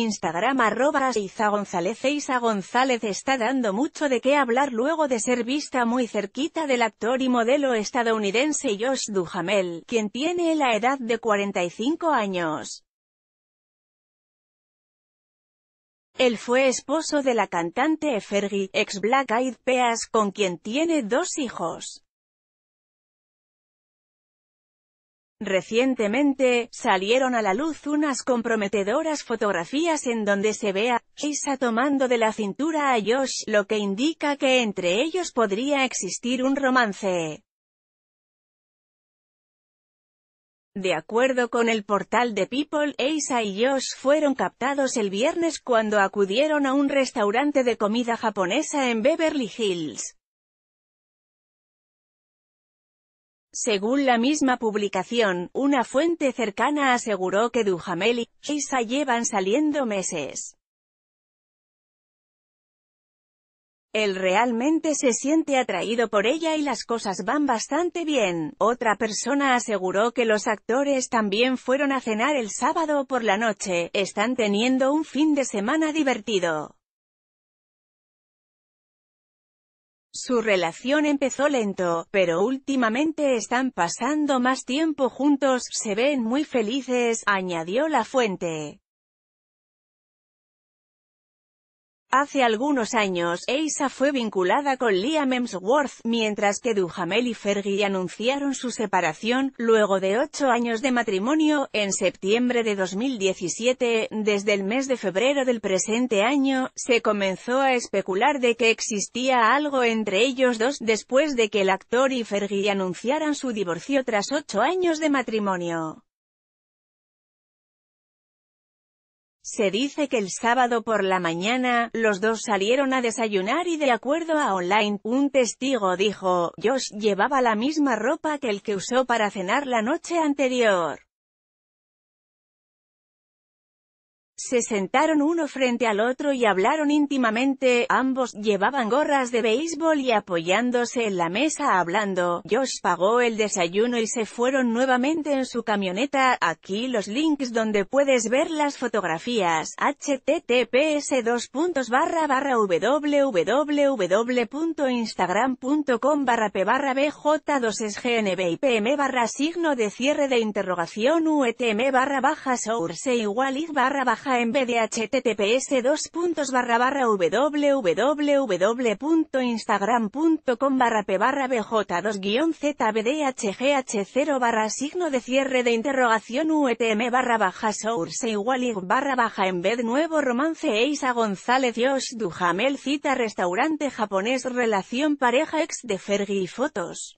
Instagram arroba González Isa González está dando mucho de qué hablar luego de ser vista muy cerquita del actor y modelo estadounidense Josh Duhamel, quien tiene la edad de 45 años. Él fue esposo de la cantante Fergie, ex Black Eyed Peas, con quien tiene dos hijos. Recientemente, salieron a la luz unas comprometedoras fotografías en donde se ve a Isa tomando de la cintura a Josh, lo que indica que entre ellos podría existir un romance. De acuerdo con el portal de People, Eisa y Josh fueron captados el viernes cuando acudieron a un restaurante de comida japonesa en Beverly Hills. Según la misma publicación, una fuente cercana aseguró que Duhamel y Isa llevan saliendo meses. Él realmente se siente atraído por ella y las cosas van bastante bien. Otra persona aseguró que los actores también fueron a cenar el sábado por la noche, están teniendo un fin de semana divertido. Su relación empezó lento, pero últimamente están pasando más tiempo juntos, se ven muy felices, añadió la fuente. Hace algunos años, Asa fue vinculada con Liam Hemsworth, mientras que Duhamel y Fergie anunciaron su separación, luego de ocho años de matrimonio, en septiembre de 2017, desde el mes de febrero del presente año, se comenzó a especular de que existía algo entre ellos dos, después de que el actor y Fergie anunciaran su divorcio tras ocho años de matrimonio. Se dice que el sábado por la mañana, los dos salieron a desayunar y de acuerdo a Online, un testigo dijo, Josh llevaba la misma ropa que el que usó para cenar la noche anterior. Se sentaron uno frente al otro y hablaron íntimamente, ambos llevaban gorras de béisbol y apoyándose en la mesa hablando, Josh pagó el desayuno y se fueron nuevamente en su camioneta, aquí los links donde puedes ver las fotografías, https 2 puntos barra barra www.instagram.com barra p barra bj 2 sgnbipm y pm barra signo de cierre de interrogación utm e barra baja source igual y barra baja en vez de https puntos barra barra www.instagram.com barra p barra bj2 guión zbdhgh0 barra signo de cierre de interrogación utm e barra baja source igual y barra baja en vez nuevo romance Eisa González dios dujamel cita restaurante japonés relación pareja ex de Fergie y fotos